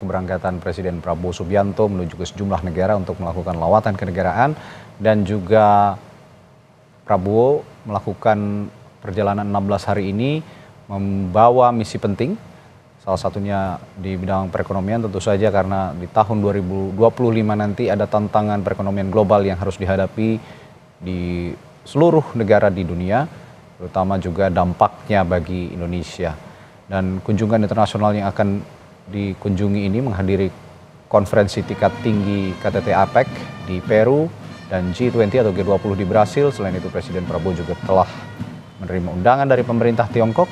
Keberangkatan Presiden Prabowo Subianto menuju ke sejumlah negara untuk melakukan lawatan kenegaraan dan juga Prabowo melakukan perjalanan 16 hari ini membawa misi penting salah satunya di bidang perekonomian tentu saja karena di tahun 2025 nanti ada tantangan perekonomian global yang harus dihadapi di seluruh negara di dunia terutama juga dampaknya bagi Indonesia dan kunjungan internasional yang akan dikunjungi ini menghadiri konferensi tingkat tinggi KTT APEC di Peru dan G20 atau G20 di Brasil. Selain itu Presiden Prabowo juga telah menerima undangan dari pemerintah Tiongkok,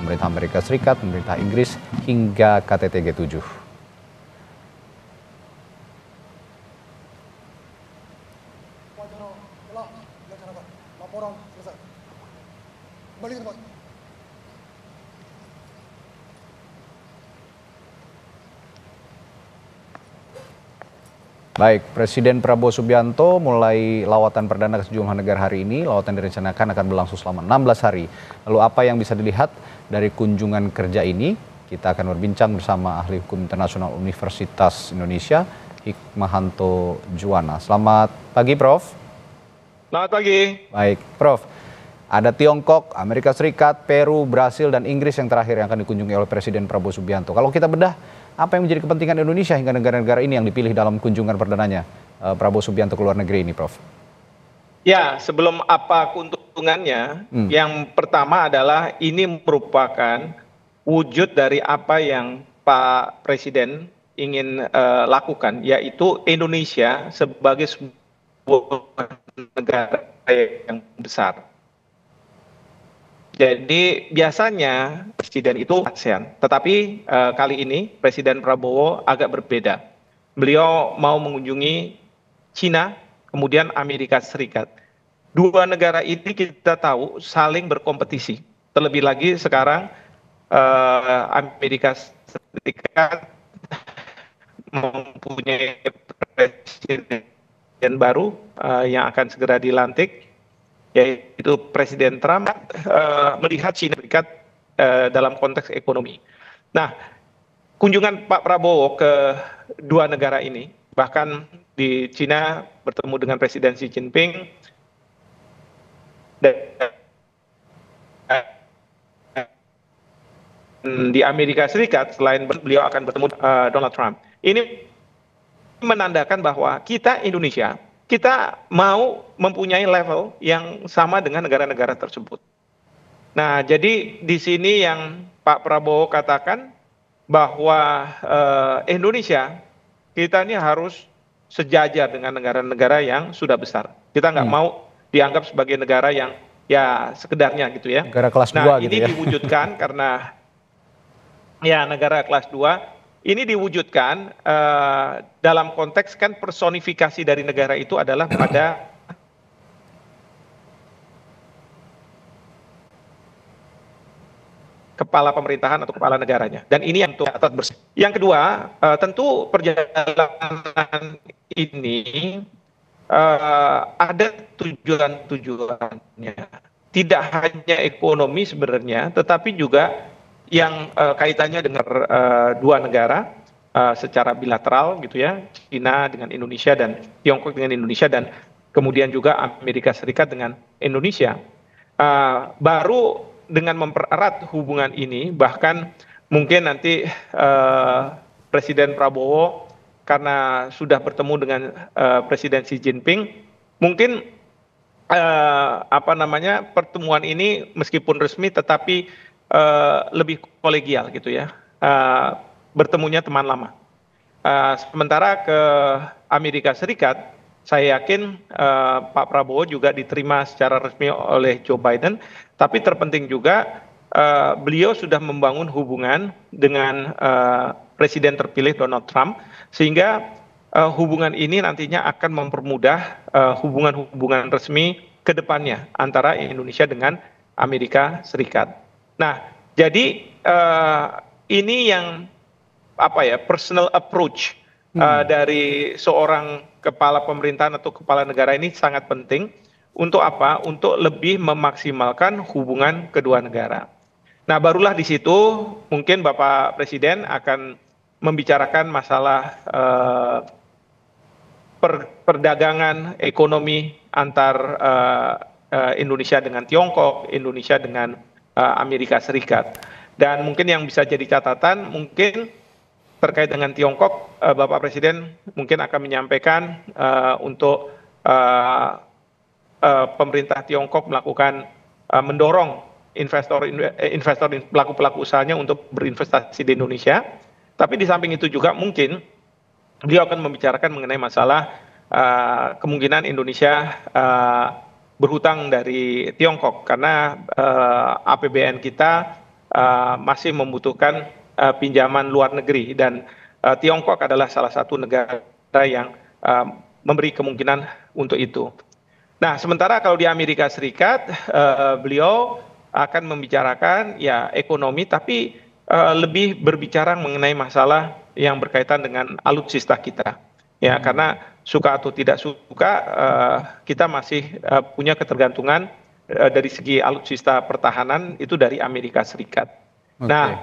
pemerintah Amerika Serikat, pemerintah Inggris hingga KTT G7. Baik, Presiden Prabowo Subianto mulai lawatan perdana ke sejumlah negara hari ini. Lawatan direncanakan akan berlangsung selama 16 hari. Lalu apa yang bisa dilihat dari kunjungan kerja ini? Kita akan berbincang bersama ahli hukum internasional Universitas Indonesia, Hikmahanto Juwana. Selamat pagi, Prof. Selamat pagi. Baik, Prof. Ada Tiongkok, Amerika Serikat, Peru, Brasil, dan Inggris yang terakhir yang akan dikunjungi oleh Presiden Prabowo Subianto. Kalau kita bedah, apa yang menjadi kepentingan Indonesia hingga negara-negara ini yang dipilih dalam kunjungan perdananya eh, Prabowo Subianto ke luar negeri ini, Prof? Ya, sebelum apa keuntungannya, hmm. yang pertama adalah ini merupakan wujud dari apa yang Pak Presiden ingin uh, lakukan, yaitu Indonesia sebagai sebuah negara yang besar. Jadi biasanya presiden itu ASEAN, tetapi uh, kali ini Presiden Prabowo agak berbeda. Beliau mau mengunjungi Cina, kemudian Amerika Serikat. Dua negara ini kita tahu saling berkompetisi. Terlebih lagi sekarang uh, Amerika Serikat mempunyai presiden baru uh, yang akan segera dilantik yaitu Presiden Trump uh, melihat China berikat uh, eh, dalam konteks ekonomi. Nah, kunjungan Pak Prabowo ke dua negara ini, bahkan di China bertemu dengan Presiden Xi Jinping dan di Amerika Serikat selain beliau akan bertemu uh, Donald Trump. Ini menandakan bahwa kita Indonesia kita mau mempunyai level yang sama dengan negara-negara tersebut. Nah, jadi di sini yang Pak Prabowo katakan bahwa eh, Indonesia kita ini harus sejajar dengan negara-negara yang sudah besar. Kita nggak hmm. mau dianggap sebagai negara yang ya sekedarnya gitu ya. Negara kelas nah, gitu ya. Nah, ini diwujudkan karena ya negara kelas dua ini diwujudkan eh, dalam konteks kan personifikasi dari negara itu adalah pada kepala pemerintahan atau kepala negaranya. Dan ini yang bersih. Yang kedua, uh, tentu perjalanan ini uh, ada tujuan-tujuannya. Tidak hanya ekonomi sebenarnya, tetapi juga yang uh, kaitannya dengan uh, dua negara uh, secara bilateral gitu ya, China dengan Indonesia dan Tiongkok dengan Indonesia dan kemudian juga Amerika Serikat dengan Indonesia. Uh, baru dengan mempererat hubungan ini, bahkan mungkin nanti uh, Presiden Prabowo karena sudah bertemu dengan uh, Presiden Xi Jinping, mungkin uh, apa namanya pertemuan ini meskipun resmi tetapi Eh, lebih kolegial gitu ya. Uh, bertemunya teman lama. Uh, sementara ke Amerika Serikat, saya yakin uh, Pak Prabowo juga diterima secara resmi oleh Joe Biden. Tapi terpenting juga uh, beliau sudah membangun hubungan dengan uh, Presiden terpilih Donald Trump, sehingga uh, hubungan ini nantinya akan mempermudah hubungan-hubungan uh, resmi ke depannya antara Indonesia dengan Amerika Serikat nah jadi eh, ini yang apa ya personal approach eh, hmm. dari seorang kepala pemerintahan atau kepala negara ini sangat penting untuk apa untuk lebih memaksimalkan hubungan kedua negara nah barulah di situ mungkin bapak presiden akan membicarakan masalah uh, per, perdagangan ekonomi antar uh, Indonesia dengan Tiongkok, Indonesia dengan Eh, Amerika Serikat. Dan mungkin yang bisa jadi catatan mungkin terkait dengan Tiongkok, eh, Bapak Presiden mungkin akan menyampaikan eh, untuk pemerintah Tiongkok melakukan mendorong investor investor pelaku pelaku usahanya untuk berinvestasi di Indonesia. Tapi di samping itu juga mungkin beliau akan membicarakan mengenai masalah kemungkinan Indonesia berhutang dari Tiongkok karena uh, eh, APBN kita uh, masih membutuhkan uh, pinjaman luar negeri dan uh, Tiongkok adalah salah satu negara yang uh, memberi kemungkinan untuk itu. Nah, sementara kalau di Amerika Serikat uh, beliau akan membicarakan ya ekonomi tapi uh, lebih berbicara mengenai masalah yang berkaitan dengan alutsista kita. Ya, karena suka atau tidak suka eh, kita masih eh, punya ketergantungan eh, dari segi alutsista pertahanan itu dari Amerika Serikat. Okay. Nah,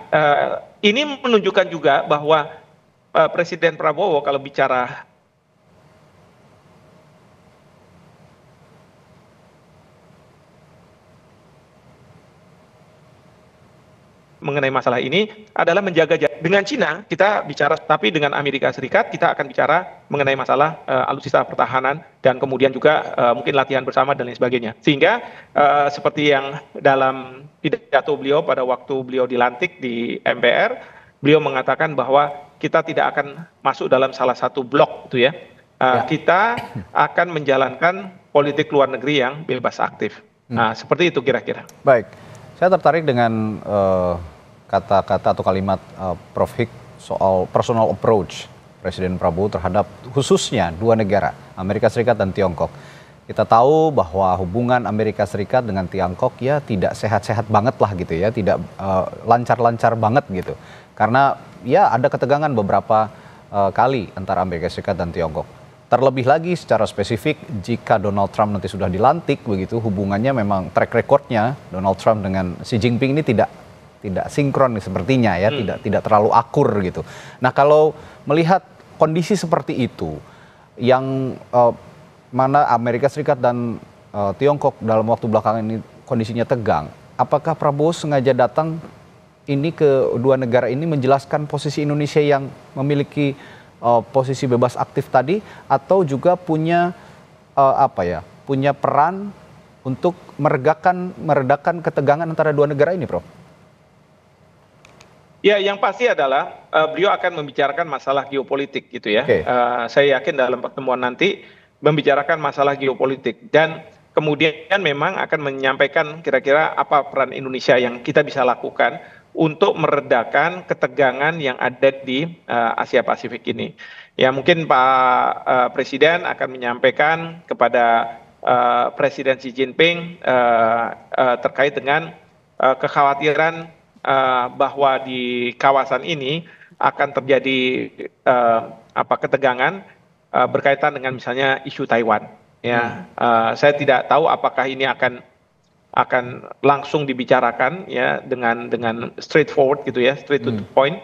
ini menunjukkan juga bahwa Presiden Prabowo kalau bicara mengenai masalah ini adalah menjaga dengan Cina kita bicara tapi dengan Amerika Serikat kita akan bicara mengenai masalah uh, alutsista pertahanan dan kemudian juga uh, mungkin latihan bersama dan lain sebagainya. Sehingga uh, seperti yang dalam pidato beliau pada waktu beliau dilantik di MPR, beliau mengatakan bahwa kita tidak akan masuk dalam salah satu blok itu ya. Uh, ya. Kita akan menjalankan politik luar negeri yang bebas aktif. Hmm. Nah, hmm. seperti itu kira-kira. Baik. Saya tertarik dengan uh, kata-kata atau kalimat uh, Prof Hik soal personal approach Presiden Prabowo terhadap khususnya dua negara, Amerika Serikat dan Tiongkok. Kita tahu bahwa hubungan Amerika Serikat dengan Tiongkok ya tidak sehat-sehat banget lah gitu ya, tidak eh, lancar-lancar uh, banget gitu. Karena ya ada ketegangan beberapa uh, kali antara Amerika Serikat dan Tiongkok. Terlebih lagi secara spesifik jika Donald Trump nanti sudah dilantik begitu hubungannya memang track recordnya Donald Trump dengan Xi Jinping ini tidak tidak sinkron nih sepertinya ya, hmm. tidak tidak terlalu akur gitu. Nah, kalau melihat kondisi seperti itu yang uh, mana Amerika Serikat dan uh, Tiongkok dalam waktu belakangan ini kondisinya tegang, apakah Prabowo sengaja datang ini ke dua negara ini menjelaskan posisi Indonesia yang memiliki uh, posisi bebas aktif tadi atau juga punya uh, apa ya? punya peran untuk meredakan meredakan ketegangan antara dua negara ini, Prof? Ya, yang pasti adalah uh, beliau akan membicarakan masalah geopolitik gitu ya. Okay. Uh, eh, saya yakin dalam pertemuan nanti membicarakan masalah geopolitik dan kemudian memang akan menyampaikan kira-kira apa peran Indonesia yang kita bisa lakukan untuk meredakan ketegangan yang ada di uh, Asia Pasifik ini. Ya, mungkin Pak uh, Presiden akan menyampaikan kepada uh, Presiden Xi Jinping uh, uh, terkait dengan kekhawatiran Eh, bahwa di kawasan ini akan terjadi uh, apa ketegangan uh, berkaitan dengan misalnya isu Taiwan. Ya, uh, saya tidak tahu apakah ini akan akan langsung dibicarakan ya dengan dengan straightforward gitu ya, straight to the hmm. point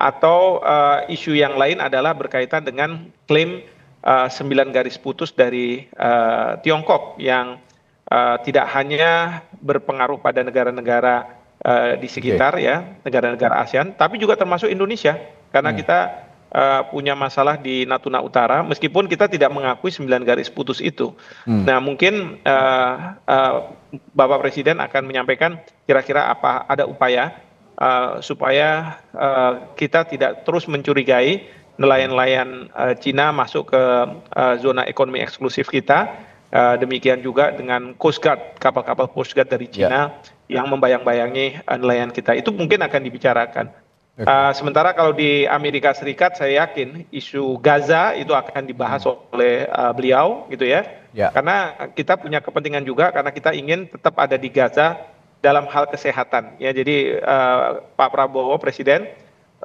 atau uh, isu yang lain adalah berkaitan dengan klaim uh, garis putus dari uh, Tiongkok yang uh, tidak hanya berpengaruh pada negara-negara Eh, di sekitar okay. ya negara-negara ASEAN, tapi juga termasuk Indonesia karena hmm. kita uh, punya masalah di Natuna Utara, meskipun kita tidak mengakui sembilan garis putus itu. Hmm. Nah, mungkin uh, uh, Bapak Presiden akan menyampaikan kira-kira apa ada upaya uh, supaya uh, kita tidak terus mencurigai nelayan-nelayan uh, Cina masuk ke uh, zona ekonomi eksklusif kita. Uh, demikian juga dengan Coast Guard, kapal-kapal Coast Guard dari ya. Cina. Yeah yang membayang-bayangi eh, nelayan kita. Itu mungkin akan dibicarakan. Okay. Uh, eh, sementara kalau di Amerika Serikat saya yakin isu Gaza itu akan dibahas hmm. oleh uh, beliau gitu ya. Yeah. Karena kita punya kepentingan juga karena kita ingin tetap ada di Gaza dalam hal kesehatan. Ya jadi uh, Pak Prabowo presiden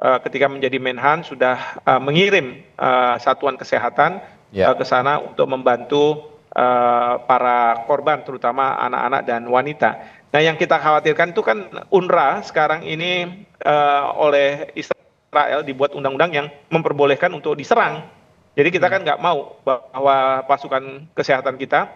uh, ketika menjadi Menhan sudah uh, mengirim uh, satuan kesehatan yeah. Ya. uh, ke sana untuk membantu uh, para korban terutama anak-anak dan wanita. Nah, yang kita khawatirkan itu kan UNRWA sekarang ini uh, oleh Israel dibuat undang-undang yang memperbolehkan untuk diserang. Jadi kita kan hmm. nggak mau bahwa pasukan kesehatan kita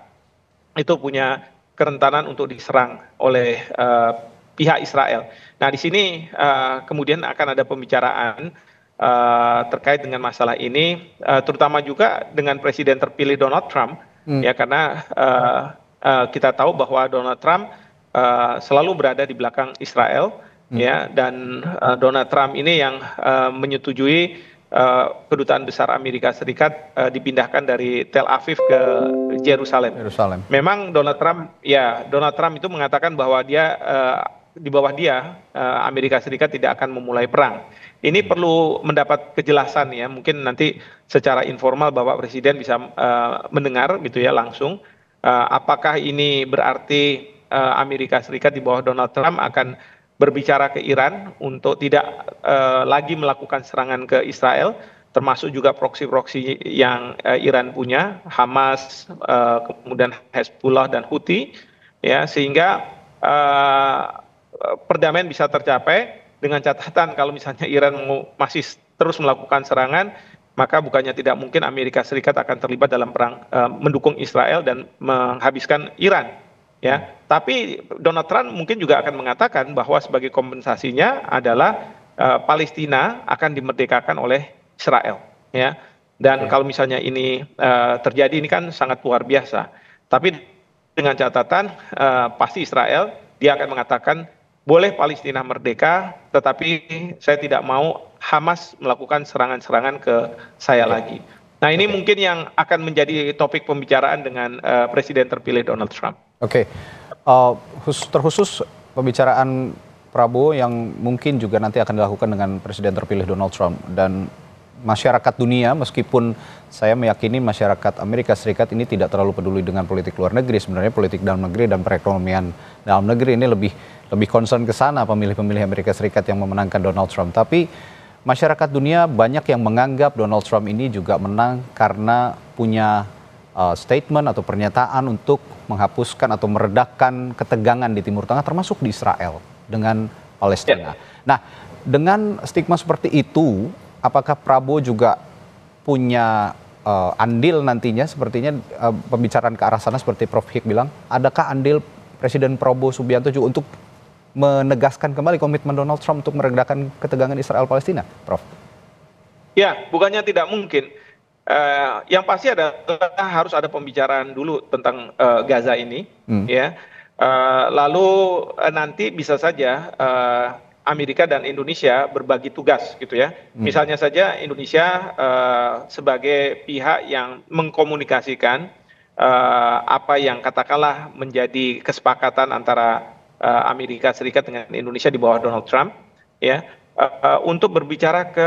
itu punya kerentanan untuk diserang oleh uh, pihak Israel. Nah, di sini uh, kemudian akan ada pembicaraan uh, terkait dengan masalah ini, uh, terutama juga dengan Presiden terpilih Donald Trump, hmm. ya karena uh, uh, kita tahu bahwa Donald Trump uh, selalu berada di belakang Israel hmm. ya dan uh, Donald Trump ini yang uh, menyetujui uh, kedutaan besar Amerika Serikat uh, dipindahkan dari Tel Aviv ke Jerusalem. Jerusalem. Memang Donald Trump ya Donald Trump itu mengatakan bahwa dia uh, di bawah dia uh, Amerika Serikat tidak akan memulai perang. Ini hmm. perlu mendapat kejelasan ya, mungkin nanti secara informal Bapak Presiden bisa uh, mendengar gitu ya langsung uh, apakah ini berarti Eh, Amerika Serikat di bawah Donald Trump akan berbicara ke Iran untuk tidak uh, lagi melakukan serangan ke Israel, termasuk juga proksi-proksi yang uh, Iran punya, Hamas, uh, kemudian Hezbollah dan Houthi, ya sehingga uh, perdamaian bisa tercapai dengan catatan kalau misalnya Iran masih terus melakukan serangan, maka bukannya tidak mungkin Amerika Serikat akan terlibat dalam perang uh, mendukung Israel dan menghabiskan Iran ya. Hmm. Tapi Donald Trump mungkin juga akan mengatakan bahwa sebagai kompensasinya adalah uh, Palestina akan dimerdekakan oleh Israel, ya. Dan ya. kalau misalnya ini uh, terjadi ini kan sangat luar biasa. Tapi dengan catatan uh, pasti Israel dia akan mengatakan boleh Palestina merdeka, tetapi saya tidak mau Hamas melakukan serangan-serangan ke saya ya. lagi. Nah, ini mungkin yang akan menjadi topik pembicaraan dengan uh, presiden terpilih Donald Trump. Oke, okay. uh, eh, terkhusus pembicaraan Prabowo yang mungkin juga nanti akan dilakukan dengan Presiden terpilih Donald Trump dan masyarakat dunia meskipun saya meyakini masyarakat Amerika Serikat ini tidak terlalu peduli dengan politik luar negeri sebenarnya politik dalam negeri dan perekonomian dalam negeri ini lebih lebih concern ke sana pemilih-pemilih Amerika Serikat yang memenangkan Donald Trump tapi masyarakat dunia banyak yang menganggap Donald Trump ini juga menang karena punya uh, statement atau pernyataan untuk menghapuskan atau meredakan ketegangan di Timur Tengah termasuk di Israel dengan Palestina. Ya. Nah, dengan stigma seperti itu, apakah Prabowo juga punya uh, andil nantinya sepertinya uh, pembicaraan ke arah sana seperti Prof Hik bilang, adakah andil Presiden Prabowo Subianto juga untuk menegaskan kembali komitmen Donald Trump untuk meredakan ketegangan Israel Palestina, Prof? Ya, bukannya tidak mungkin. Uh, yang pasti adalah harus ada pembicaraan dulu tentang uh, Gaza ini, hmm. ya. Uh, lalu uh, nanti bisa saja uh, Amerika dan Indonesia berbagi tugas gitu ya. Hmm. Misalnya saja Indonesia uh, sebagai pihak yang mengkomunikasikan uh, apa yang katakanlah menjadi kesepakatan antara uh, Amerika Serikat dengan Indonesia di bawah Donald Trump ya uh, uh, untuk berbicara ke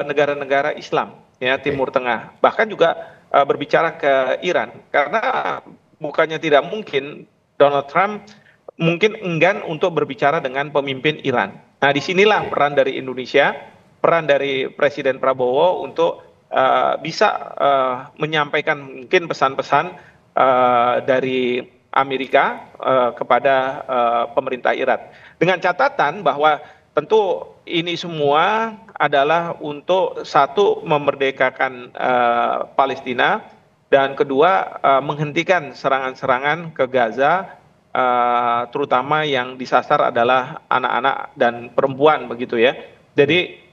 negara-negara uh, negara -negara Islam ya Timur Tengah. Bahkan juga uh, berbicara ke Iran karena bukannya tidak mungkin Donald Trump mungkin enggan untuk berbicara dengan pemimpin Iran. Nah, disinilah peran dari Indonesia, peran dari Presiden Prabowo untuk uh, bisa uh, menyampaikan mungkin pesan-pesan uh, dari Amerika uh, kepada uh, pemerintah Iran. Dengan catatan bahwa tentu ini semua adalah untuk satu memerdekakan eh, Palestina dan kedua eh, menghentikan serangan-serangan ke Gaza eh, terutama yang disasar adalah anak-anak dan perempuan begitu ya. Jadi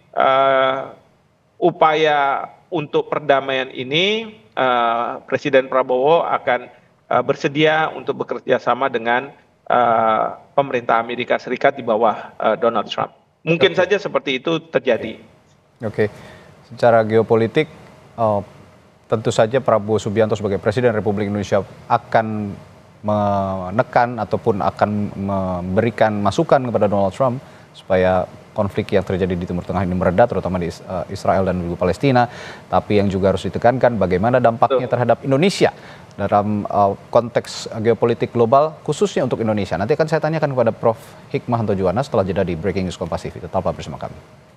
upaya untuk perdamaian ini Presiden Prabowo akan bersedia untuk bekerja sama dengan Eh, pemerintah Amerika Serikat di bawah uh, Donald Trump. Mungkin okay. saja seperti itu terjadi. Oke, okay. secara geopolitik uh, tentu saja Prabowo Subianto sebagai Presiden Republik Indonesia akan menekan ataupun akan memberikan masukan kepada Donald Trump supaya konflik yang terjadi di Timur Tengah ini meredah, terutama di Israel dan Palestina tapi yang juga harus ditekankan bagaimana dampaknya terhadap Indonesia dalam uh, konteks geopolitik global khususnya untuk Indonesia. Nanti akan saya tanyakan kepada Prof. Hikmahanto Juwana setelah jeda di Breaking News Kompas TV. Tetaplah bersama kami.